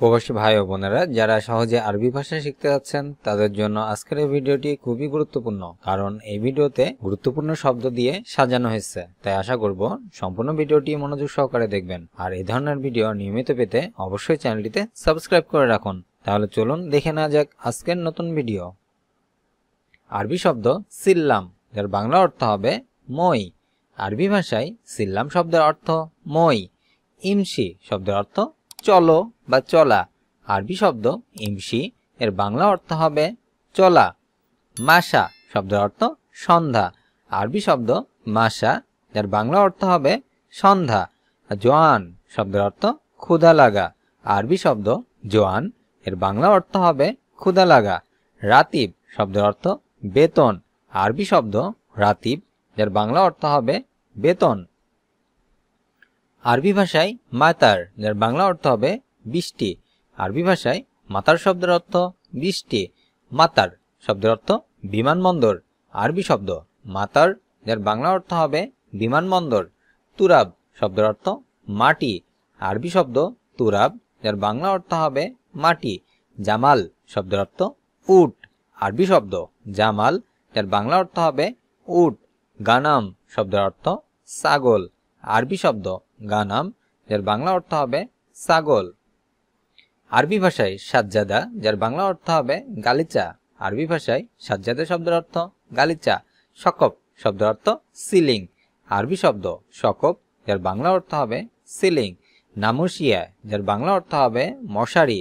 প্রবাসী ভাই ও বোনেরা যারা সহজে আরবি ভাষা শিখতে যাচ্ছেন তাদের জন্য আজকের এই ভিডিওটি খুবই গুরুত্বপূর্ণ কারণ এই ভিডিওতে গুরুত্বপূর্ণ শব্দ দিয়ে সাজানো হয়েছে তাই আশা করব সম্পূর্ণ ভিডিওটি মনোযোগ সহকারে দেখবেন আর এই ধরনের ভিডিও নিয়মিত পেতে অবশ্যই চ্যানেলটিতে সাবস্ক্রাইব করে রাখুন তাহলে চলুন দেখে নেওয়া যাক আজকের নতুন ভিডিও আরবি শব্দ সিল্লাম যার বাংলা অর্থ হবে মই আরবি ভাষায় সিল্লাম শব্দের অর্থ মই ইমসি শব্দের অর্থ চলো বা চলা আরবি শব্দ ইমসি এর বাংলা অর্থ হবে চলা মাসা শব্দের অর্থ সন্ধ্যা আরবি শব্দ মাসা যার বাংলা অর্থ হবে সন্ধ্যা জোয়ান শব্দের অর্থ ক্ষুধা লাগা আরবি শব্দ জোয়ান এর বাংলা অর্থ হবে ক্ষুধা লাগা রাতিব শব্দের অর্থ বেতন আরবি শব্দ রাতিব যার বাংলা অর্থ হবে বেতন আরবি ভাষায় মাতার যার বাংলা অর্থ হবে বৃষ্টি আরবি ভাষায় মাতার শব্দের অর্থ বৃষ্টি মাতার শব্দের অর্থ বিমানবন্দর আরবি শব্দ মাতার যার বাংলা অর্থ হবে বিমানবন্দর তুরাব শব্দের অর্থ মাটি আরবি শব্দ তুরাব যার বাংলা অর্থ হবে মাটি জামাল শব্দের অর্থ উট আরবি শব্দ জামাল যার বাংলা অর্থ হবে উট গানাম শব্দের অর্থ ছাগল আরবি শব্দ গানাম যার বাংলা অর্থ হবে ছাগল আরবি ভাষায় সাজ্জাদা যার বাংলা অর্থ হবে গালিচা আরবি ভাষায় সাজ্জাদা শব্দের অর্থ গালিচা সকপ শব্দের অর্থ সিলিং আরবি শব্দ সকপ যার বাংলা অর্থ হবে সিলিং নামুশিয়া যার বাংলা অর্থ হবে মশারি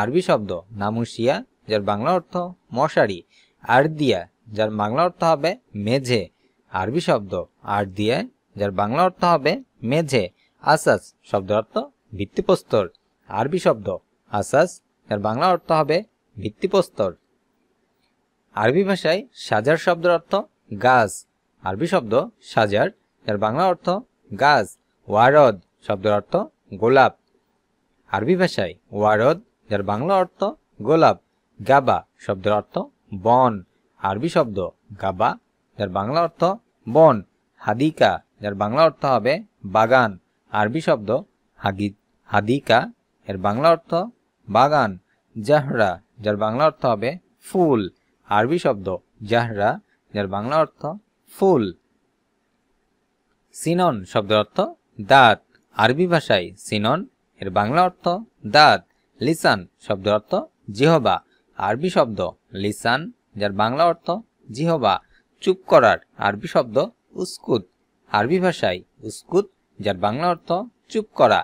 আরবি শব্দ নামুশিয়া যার বাংলা অর্থ মশারি দিয়া যার বাংলা অর্থ হবে মেঝে আরবি শব্দ আরদিয়া যার বাংলা অর্থ হবে মেঝে আসাস শব্দের অর্থ ভিত্তিপ্রস্তর আরবি শব্দ আসাস যার বাংলা অর্থ হবে ভিত্তিপ্রস্তর আরবি ভাষায় সাজার শব্দের অর্থ গাছ আরবি শব্দ সাজার যার বাংলা অর্থ গাছ ওয়ারদ শব্দের অর্থ গোলাপ আরবি ভাষায় ওয়ারদ যার বাংলা অর্থ গোলাপ গাবা শব্দের অর্থ বন আরবি শব্দ গাবা যার বাংলা অর্থ বন হাদিকা যার বাংলা অর্থ হবে বাগান আরবি শব্দ হাগি হাদিকা এর বাংলা অর্থ বাগান জাহরা যার বাংলা অর্থ হবে ফুল আরবি শব্দ জাহরা যার বাংলা অর্থ ফুল সিনন শব্দের অর্থ দাঁত আরবি ভাষায় সিনন এর বাংলা অর্থ দাঁত লিসান শব্দের অর্থ জিহবা আরবি শব্দ লিসান যার বাংলা অর্থ জিহবা চুপ করার আরবি শব্দ উস্কুত আরবি ভাষায় উস্কুত যার বাংলা অর্থ চুপ করা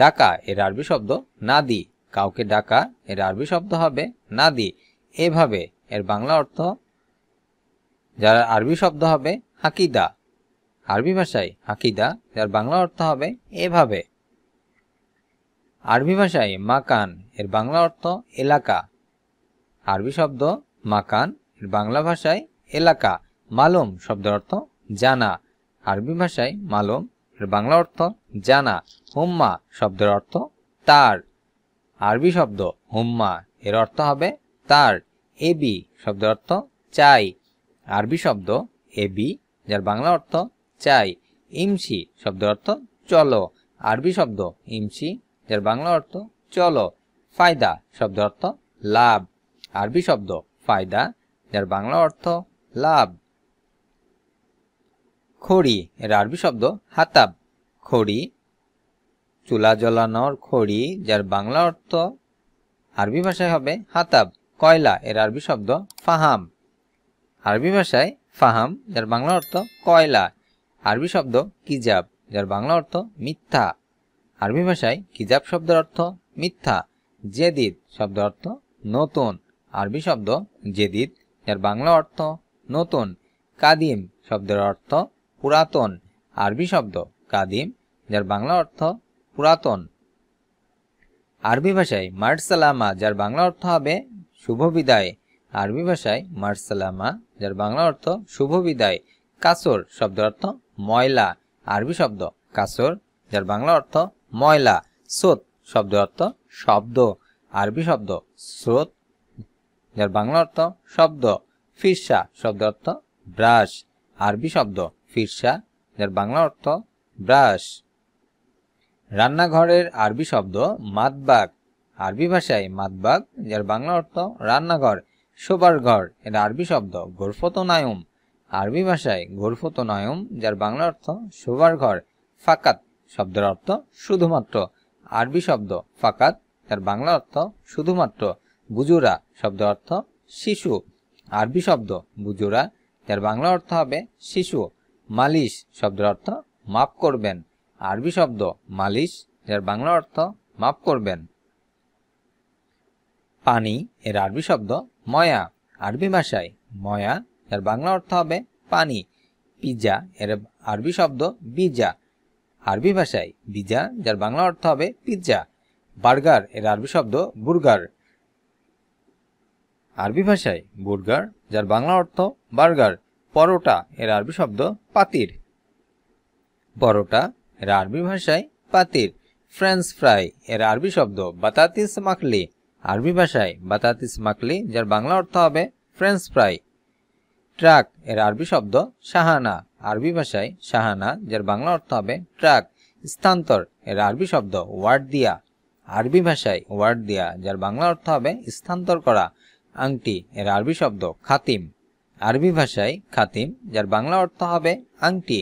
ডাকা এর আরবি শব্দ নাদি কাউকে ডাকা এর আরবি শব্দ হবে নাদি এভাবে এর বাংলা অর্থ যার আরবি শব্দ হবে হাকিদা আরবি ভাষায় হাকিদা যার বাংলা অর্থ হবে এভাবে আরবি ভাষায় মাকান এর বাংলা অর্থ এলাকা আরবি শব্দ মাকান এর বাংলা ভাষায় এলাকা মালম শব্দের অর্থ জানা আরবি ভাষায় মালম এর বাংলা অর্থ জানা হুম্মা শব্দের অর্থ তার আরবি শব্দ হুম্মা এর অর্থ হবে তার এবি শব্দের অর্থ চাই আরবি শব্দ এবি যার বাংলা অর্থ চাই ইমসি শব্দের অর্থ চলো আরবি শব্দ ইমসি যার বাংলা অর্থ চলো ফায়দা শব্দ অর্থ লাভ আরবি শব্দ ফায়দা যার বাংলা অর্থ লাভ খড়ি এর আরবি শব্দ হাতাব খড়ি চুলা জ্বলানোর খড়ি যার বাংলা অর্থ আরবি ভাষায় হবে হাতাব কয়লা এর আরবি শব্দ ফাহাম আরবি ভাষায় ফাহাম যার বাংলা অর্থ কয়লা আরবি শব্দ কিজাব যার বাংলা অর্থ মিথ্যা আরবি ভাষায় কিজাব শব্দের অর্থ মিথ্যা জেদিদ শব্দ অর্থ নতুন আরবি শব্দ জেদিদ যার বাংলা অর্থ নতুন কাদিম শব্দের অর্থ পুরাতন আরবি শব্দ কাদিম যার বাংলা অর্থ পুরাতন আরবি ভাষায় মার্সালামা যার বাংলা অর্থ হবে শুভ বিদায় আরবি ভাষায় মার্সালামা যার বাংলা অর্থ শুভ বিদায় কাসর শব্দ অর্থ ময়লা আরবি শব্দ কাসর যার বাংলা অর্থ ময়লা স্রোত শব্দ অর্থ শব্দ আরবি শব্দ স্রোত যার বাংলা অর্থ শব্দ ফিরসা শব্দ অর্থ ব্রাশ আরবি শব্দ ফিরসা যার বাংলা অর্থ ব্রাশ রান্নাঘরের আরবি শব্দ মাতবাগ আরবি ভাষায় মাতবাগ যার বাংলা অর্থ রান্নাঘর শোবার ঘর এর আরবি শব্দ নায়ম আরবি ভাষায় নায়ম যার বাংলা অর্থ শোবার ঘর ফাকাত শব্দের অর্থ শুধুমাত্র আরবি শব্দ ফাকাত যার বাংলা অর্থ শুধুমাত্র বুজুরা শব্দের অর্থ শিশু আরবি শব্দ বুজুরা যার বাংলা অর্থ হবে শিশু মালিশ শব্দের অর্থ মাপ করবেন আরবি শব্দ মালিশ যার বাংলা অর্থ মাপ করবেন পানি এর আরবি শব্দ ময়া আরবি ভাষায় ময়া যার বাংলা অর্থ হবে পানি পিজা এর আরবি শব্দ বিজা আরবি ভাষায় বিজা যার বাংলা অর্থ হবে পিৎজা বার্গার এর আরবি শব্দ বুর্গার আরবি ভাষায় বুর্গার যার বাংলা অর্থ বার্গার পরোটা এর আরবি শব্দ পাতির পরোটা এর আরবি ভাষায় পাতির ফ্রেঞ্চ ফ্রাই এর আরবি শব্দ বাতাতিস মাকলি আরবি ভাষায় বাতাতিস মাকলি যার বাংলা অর্থ হবে ফ্রেঞ্চ ফ্রাই ট্রাক এর আরবি শব্দ শাহানা আরবি ভাষায় শাহানা যার বাংলা অর্থ হবে ট্রাক স্থান্তর এর আরবি শব্দ ওয়ার্ড দিয়া আরবি ভাষায় ওয়ার্ড দিয়া যার বাংলা অর্থ হবে স্থান্তর করা আংটি এর আরবি শব্দ খাতিম আরবি ভাষায় খাতিম যার বাংলা অর্থ হবে আংটি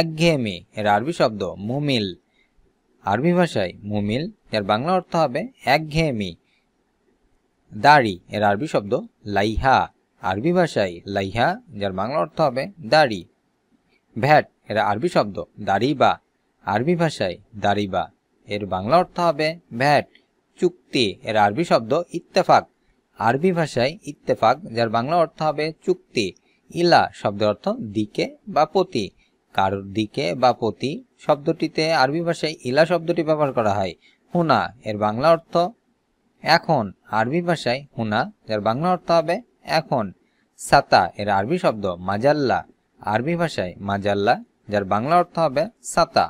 একঘেয়েমি এর আরবি শব্দ মুমিল আরবি ভাষায় মুমিল যার বাংলা অর্থ হবে একঘেয়েমি দাড়ি এর আরবি শব্দ লাইহা আরবি ভাষায় লাইহা যার বাংলা অর্থ হবে দাড়ি ভ্যাট এর আরবি শব্দ দাড়িবা আরবি ভাষায় দাড়িবা এর বাংলা অর্থ হবে ভ্যাট চুক্তি এর আরবি শব্দ ইত্তেফাক আরবি ভাষায় ইত্তেফাক যার বাংলা অর্থ হবে চুক্তি ইলা শব্দের অর্থ দিকে বা পতি কারোর দিকে বা পতি শব্দটিতে আরবি ভাষায় ইলা শব্দটি ব্যবহার করা হয় হুনা এর বাংলা অর্থ এখন আরবি ভাষায় হুনা যার বাংলা অর্থ হবে এখন সাতা এর আরবি শব্দ মাজাল্লা আরবি ভাষায় মাজাল্লা যার বাংলা অর্থ হবে সাতা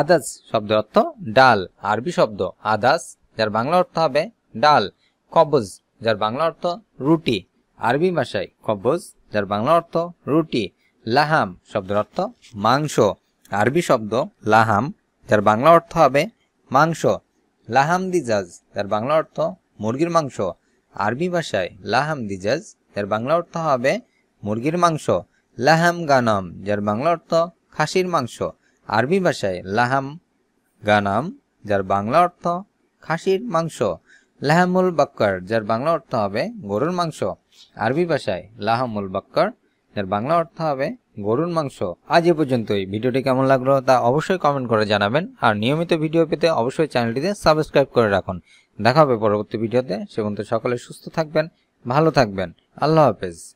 আদাস শব্দের অর্থ ডাল আরবি শব্দ আদাস যার বাংলা অর্থ হবে ডাল কবজ যার বাংলা অর্থ রুটি আরবি ভাষায় কবজ যার বাংলা অর্থ রুটি লাহাম শব্দের অর্থ মাংস আরবি শব্দ লাহাম যার বাংলা অর্থ হবে মাংস লাহাম দিজাজ যার বাংলা অর্থ মুরগির মাংস আরবি ভাষায় লাহাম দিজাজ যার বাংলা অর্থ হবে মুরগির মাংস লাহাম গানাম যার বাংলা অর্থ খাসির মাংস আরবি ভাষায় লাহাম গানাম যার বাংলা অর্থ খাসির মাংস লাহামুল বাক্কর যার বাংলা অর্থ হবে গরুর মাংস আরবি ভাষায় লাহামুল বাক্কর যার বাংলা অর্থ হবে গরুর মাংস আজ এ পর্যন্তই ভিডিওটি কেমন লাগলো তা অবশ্যই কমেন্ট করে জানাবেন আর নিয়মিত ভিডিও পেতে অবশ্যই চ্যানেলটিতে সাবস্ক্রাইব করে রাখুন দেখা হবে পরবর্তী ভিডিওতে সে সকলে সুস্থ থাকবেন ভালো থাকবেন আল্লাহ হাফেজ